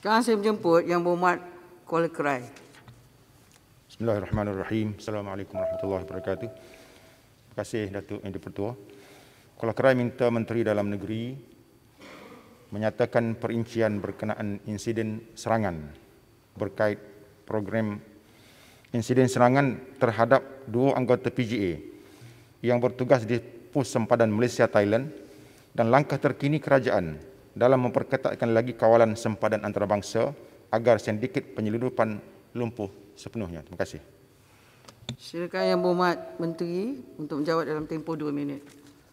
Sekarang saya menjemput yang berumat Kuala Kerai. Bismillahirrahmanirrahim. Assalamualaikum warahmatullahi wabarakatuh. Terima kasih Datuk Yang Dipertua. Kuala Kerai minta Menteri Dalam Negeri menyatakan perincian berkenaan insiden serangan berkait program insiden serangan terhadap dua anggota PGA yang bertugas di Pus Sempadan Malaysia Thailand dan langkah terkini kerajaan dalam memperketatkan lagi kawalan sempadan antarabangsa agar sedikit penyeludupan lumpuh sepenuhnya. Terima kasih. Silakan Yang Berhormat Menteri untuk menjawab dalam tempoh dua minit.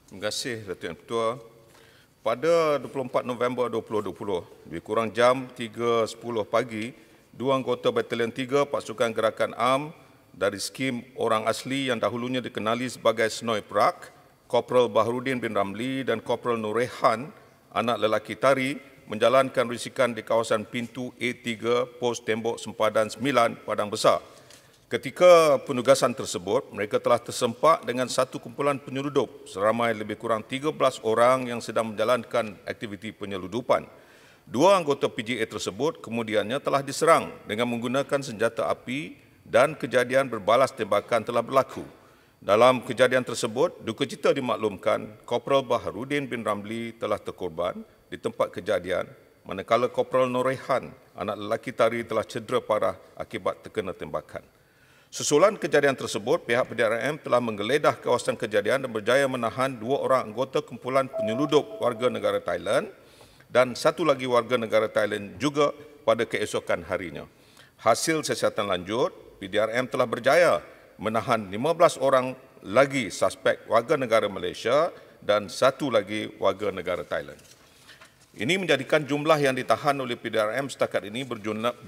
Terima kasih Datuk Yang Ketua. Pada 24 November 2020, lebih kurang jam 3.10 pagi, dua anggota Batalion 3 Pasukan Gerakan AM dari skim orang asli yang dahulunya dikenali sebagai Snoy Prak, Korporal Bahrudin bin Ramli dan Korporal Nurehan anak lelaki Tari menjalankan risikan di kawasan pintu A3 pos tembok sempadan 9 Padang Besar. Ketika penugasan tersebut, mereka telah tersempak dengan satu kumpulan penyeludup seramai lebih kurang 13 orang yang sedang menjalankan aktiviti penyeludupan. Dua anggota PGA tersebut kemudiannya telah diserang dengan menggunakan senjata api dan kejadian berbalas tembakan telah berlaku. Dalam kejadian tersebut, duka cita dimaklumkan Korporal Baharudin bin Ramli telah terkorban di tempat kejadian manakala Korporal Norehan, anak lelaki Tari telah cedera parah akibat terkena tembakan. Susulan kejadian tersebut, pihak PDRM telah menggeledah kawasan kejadian dan berjaya menahan dua orang anggota kumpulan penyeludup warga negara Thailand dan satu lagi warga negara Thailand juga pada keesokan harinya. Hasil siasatan lanjut, PDRM telah berjaya menahan 15 orang lagi suspek warga negara Malaysia dan satu lagi warga negara Thailand. Ini menjadikan jumlah yang ditahan oleh PDRM setakat ini berjumlah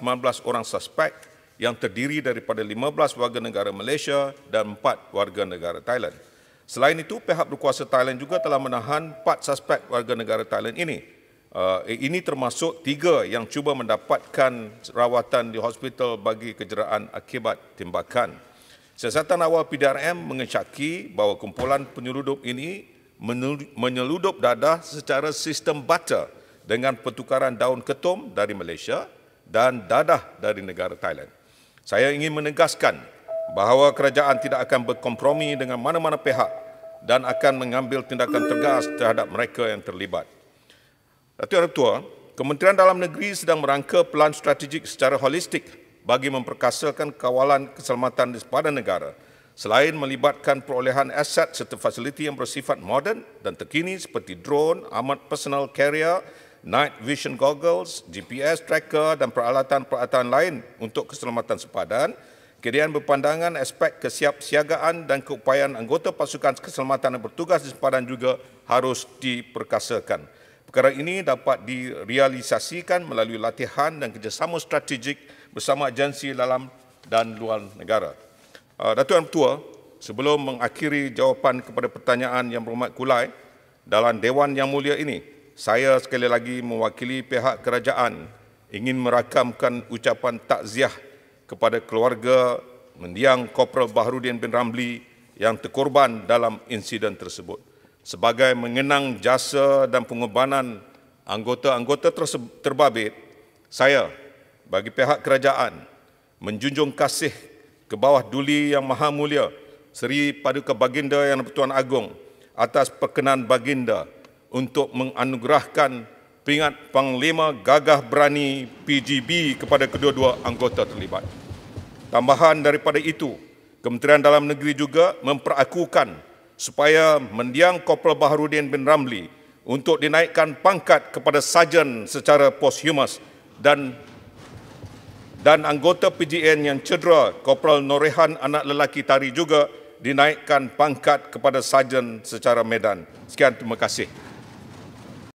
19 orang suspek yang terdiri daripada 15 warga negara Malaysia dan 4 warga negara Thailand. Selain itu, pihak berkuasa Thailand juga telah menahan 4 suspek warga negara Thailand ini Uh, ini termasuk tiga yang cuba mendapatkan rawatan di hospital bagi kejeraan akibat tembakan. Siasatan awal PDRM mengecaki bahawa kumpulan penyeludup ini menyeludup dadah secara sistem butter dengan pertukaran daun ketum dari Malaysia dan dadah dari negara Thailand. Saya ingin menegaskan bahawa kerajaan tidak akan berkompromi dengan mana-mana pihak dan akan mengambil tindakan tegas terhadap mereka yang terlibat. Datuk dan Ketua, Kementerian Dalam Negeri sedang merangka pelan strategik secara holistik bagi memperkasakan kawalan keselamatan di sepadan negara selain melibatkan perolehan aset serta fasiliti yang bersifat moden dan terkini seperti drone, amat personal carrier, night vision goggles, GPS tracker dan peralatan-peralatan lain untuk keselamatan sepadan Kedian berpandangan aspek kesiapsiagaan dan keupayaan anggota pasukan keselamatan yang bertugas di sempadan juga harus diperkasakan. Perkara ini dapat direalisasikan melalui latihan dan kerjasama strategik bersama agensi dalam dan luar negara. Ah, Datuk Yang Pertua, sebelum mengakhiri jawapan kepada pertanyaan yang berhormat kulai dalam Dewan Yang Mulia ini, saya sekali lagi mewakili pihak kerajaan ingin merakamkan ucapan takziah kepada keluarga mendiang Korporal Baharudin bin Ramli yang terkorban dalam insiden tersebut sebagai mengenang jasa dan pengorbanan anggota-anggota terbabit, saya bagi pihak kerajaan menjunjung kasih ke bawah duli yang maha mulia Seri Paduka Baginda Yang Pertuan Agong atas perkenan Baginda untuk menganugerahkan pingat Panglima Gagah Berani PGB kepada kedua-dua anggota terlibat. Tambahan daripada itu, Kementerian Dalam Negeri juga memperakukan supaya mendiang Kopral Baharudin bin Ramli untuk dinaikkan pangkat kepada sajen secara posthumous dan dan anggota PGN yang cedera Kopral Norehan anak lelaki Tari juga dinaikkan pangkat kepada sajen secara medan. Sekian terima kasih.